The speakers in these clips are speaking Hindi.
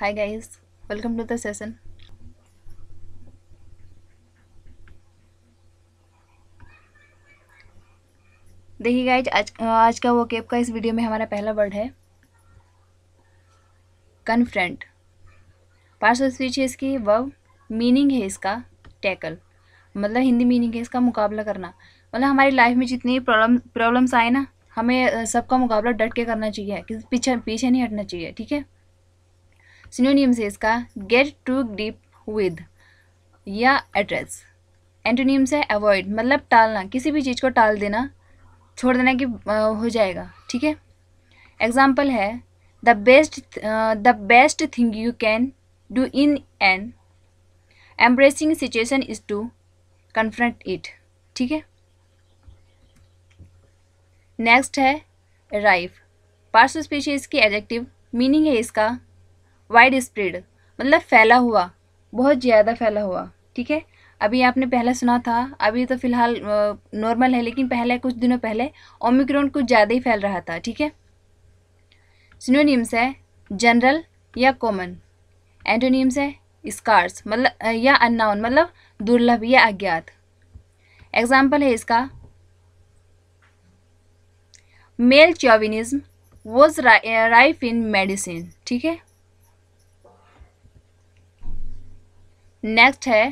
hi guys welcome to the session देखिए गाइज आज आज का वो केप का इस वीडियो में हमारा पहला वर्ड है कन्फ्रेंट पार्सल स्पीच है इसकी वर्ब मीनिंग है इसका टैकल मतलब हिंदी मीनिंग है इसका मुकाबला करना मतलब हमारी लाइफ में जितनी प्रॉब्लम प्रॉब्लम्स आए ना हमें सबका मुकाबला डट के करना चाहिए किसी पीछे पीछे नहीं हटना चाहिए ठीक है सिनोनियम्स है इसका गेट टू डीप विद या एड्रेस एंटोनियम्स है अवॉइड मतलब टालना किसी भी चीज़ को टाल देना छोड़ देना कि हो जाएगा ठीक है एग्जाम्पल है the best the best thing you can do in an embarrassing situation is to confront it ठीक है नेक्स्ट है राइफ पार्सो स्पीशीज़ की एडजेक्टिव मीनिंग है इसका वाइड स्प्रेड मतलब फैला हुआ बहुत ज़्यादा फैला हुआ ठीक है अभी आपने पहले सुना था अभी तो फिलहाल नॉर्मल है लेकिन पहले कुछ दिनों पहले ओमिक्रॉन कुछ ज़्यादा ही फैल रहा था ठीक है सिनोनिम्स है जनरल या कॉमन एंटोनिम्स है स्कार्स मतलब या अननाउन मतलब दुर्लभ या अज्ञात एग्जाम्पल है इसका male chauvinism was rife in medicine ठीक है नेक्स्ट है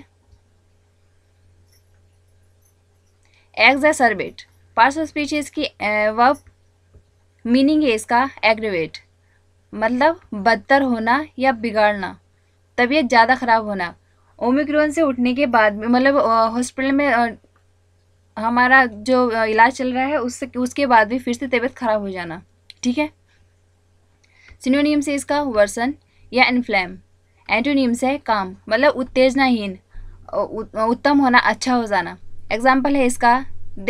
एग्जेसरबेट पार्ट्स ऑफ स्पीचेस की वर्ब मीनिंग है इसका एग्रेवेट मतलब बदतर होना या बिगाड़ना तबीयत ज़्यादा ख़राब होना ओमिक्रोन से उठने के बाद में मतलब हॉस्पिटल में हमारा जो इलाज चल रहा है उससे उसके बाद भी फिर से तबीयत ख़राब हो जाना ठीक है सिनोनियम से इसका वर्सन या इन्फ्लैम एंटोनिम्स है काम मतलब उत्तेजनाहीन उत्तम होना अच्छा हो जाना एग्जाम्पल है इसका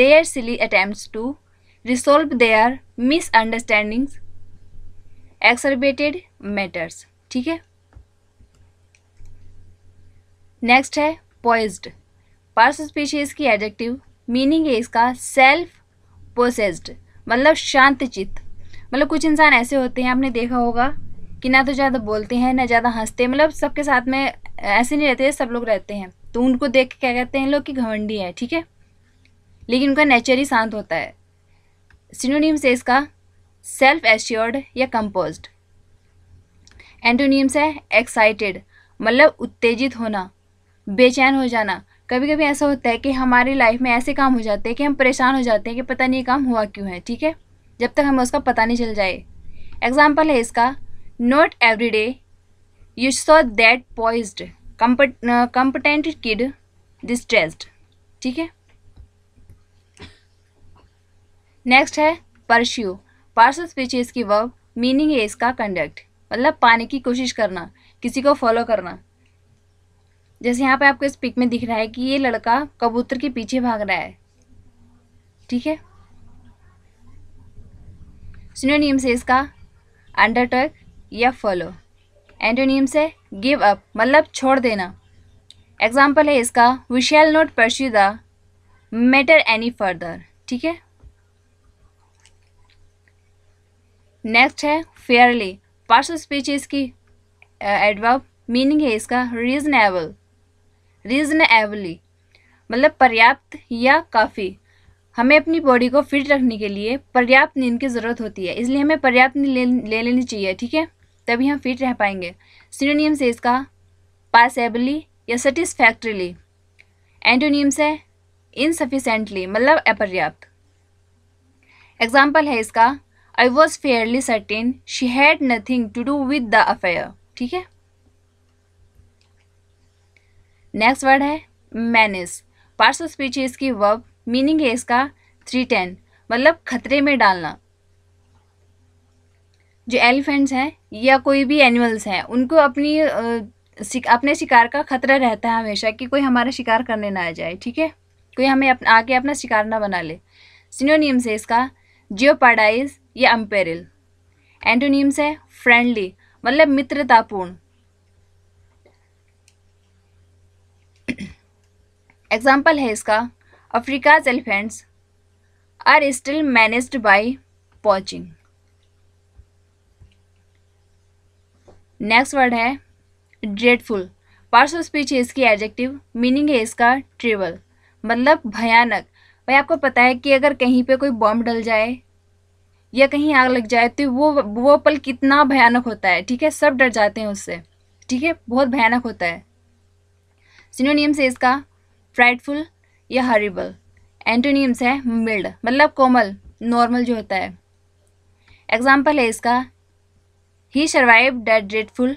their silly attempt to resolve their misunderstandings exacerbated matters ठीक है नेक्स्ट है पॉइज्ड पार्स स्पीशीज की एडजेक्टिव मीनिंग है इसका सेल्फ पोसेस्ड मतलब शांतचित्त मतलब कुछ इंसान ऐसे होते हैं आपने देखा होगा कि ना तो ज़्यादा बोलते हैं ना ज़्यादा हंसते मतलब सबके साथ में ऐसे नहीं रहते सब लोग रहते हैं तो उनको देख के क्या कहते हैं लोग कि घमंडी है ठीक है लेकिन उनका नेचर ही शांत होता है सिनोनीम्स है इसका सेल्फ एश्योर्ड या कंपोज एंटोनियम्स है एक्साइटेड मतलब उत्तेजित होना बेचैन हो जाना कभी कभी ऐसा होता है कि हमारी लाइफ में ऐसे काम हो जाते हैं कि हम परेशान हो जाते हैं कि पता नहीं काम हुआ क्यों है ठीक है जब तक हमें उसका पता नहीं चल जाए एग्जाम्पल है इसका Not every day you saw that poised, uh, competent kid distressed. ठीक है नेक्स्ट है परस्यू पार्स स्पीच इसकी वर्ब मीनिंग है इसका कंडक्ट मतलब पाने की कोशिश करना किसी को फॉलो करना जैसे यहाँ पे आपको इस पिक में दिख रहा है कि ये लड़का कबूतर के पीछे भाग रहा है ठीक है नीम से इसका अंडरटेक या फॉलो एंटोनियम है गिव अप मतलब छोड़ देना एग्जाम्पल है इसका we shall not pursue the matter any further ठीक है नेक्स्ट है फेयरली पार्सल ऑफ स्पीच इसकी एडवर्ब मीनिंग है इसका रीजनेबल रीजनेबली मतलब पर्याप्त या काफ़ी हमें अपनी बॉडी को फिट रखने के लिए पर्याप्त नींद की ज़रूरत होती है इसलिए हमें पर्याप्त नींद ले, ले लेनी चाहिए ठीक है तभी हम फिट रह पाएंगे सिनोनिम्स है इसका पासेबली या सेटिस्फैक्ट्रीली एंटोनियम है इनसफिशेंटली मतलब अपर्याप्त एग्जाम्पल है इसका I was fairly certain she had nothing to do with the affair ठीक है नेक्स्ट वर्ड है मैनिस पार्सल ऑफ स्पीच इसकी वर्ब मीनिंग है इसका थ्री टेन मतलब खतरे में डालना जो एलिफेंट्स हैं या कोई भी एनिमल्स हैं उनको अपनी अपने शिकार का खतरा रहता है हमेशा कि कोई हमारा शिकार करने ना आ जाए ठीक है कोई हमें अप, आके अपना शिकार ना बना ले सिनोनिम्स है इसका जियोपाडाइज या अम्पेरिल एंटोनिम्स है फ्रेंडली मतलब मित्रतापूर्ण एग्जाम्पल है इसका Africa's elephants are still menaced by poaching next word है ड्रेडफुल पार्ट्स ऑफ स्पीच है इसकी एडजेक्टिव मीनिंग है इसका ट्रिबल मतलब भयानक भाई आपको पता है कि अगर कहीं पे कोई बॉम्ब डल जाए या कहीं आग लग जाए तो वो वो पल कितना भयानक होता है ठीक है सब डर जाते हैं उससे ठीक है बहुत भयानक होता है सिनोनिम्स है इसका फ्राइटफुल या हरिबल एंटोनियम्स है मिल्ड मतलब कोमल नॉर्मल जो होता है एग्जाम्पल है इसका he survive that dreadful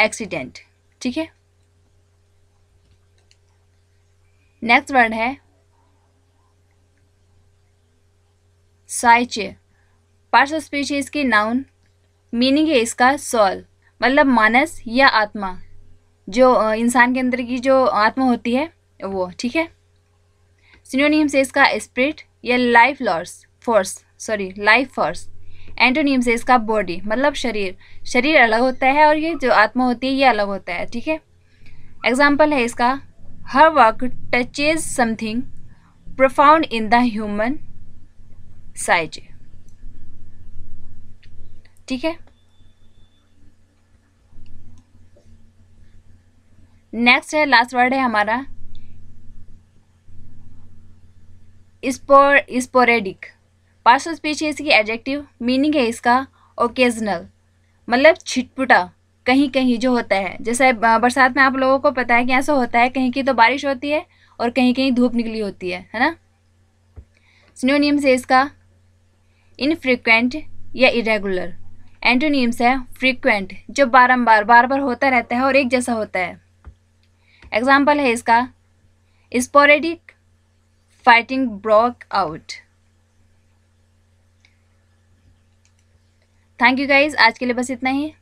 accident ठीक है नेक्स्ट वर्ड है साइचे पार्ट्स ऑफ स्पीच है इसकी नाउन मीनिंग है इसका सॉल मतलब मानस या आत्मा जो इंसान के अंदर की जो आत्मा होती है वो ठीक है सिनोनिम से इसका स्प्रिट या लाइफ लॉर्स force sorry life force antonym से इसका बॉडी मतलब शरीर शरीर अलग होता है और ये जो आत्मा होती है ये अलग होता है ठीक है एग्जाम्पल है इसका her work touches something profound in the human psyche ठीक है नेक्स्ट है लास्ट वर्ड है हमारा इस्पोर स्पोरेडिक पार्सल स्पीच है इसकी एडजेक्टिव मीनिंग है इसका ओकेजनल मतलब छिटपुटा कहीं कहीं जो होता है जैसे बरसात में आप लोगों को पता है कि ऐसा होता है कहीं की तो बारिश होती है और कहीं कहीं धूप निकली होती है है ना सिनोनिम्स है इसका इनफ्रिक्वेंट या इरेगुलर एंटोनियम्स है फ्रीक्वेंट जो बारंबार बार बार होता रहता है और एक जैसा होता है एग्जाम्पल है इसका sporadic fighting broke out thank you guys आज के लिए बस इतना ही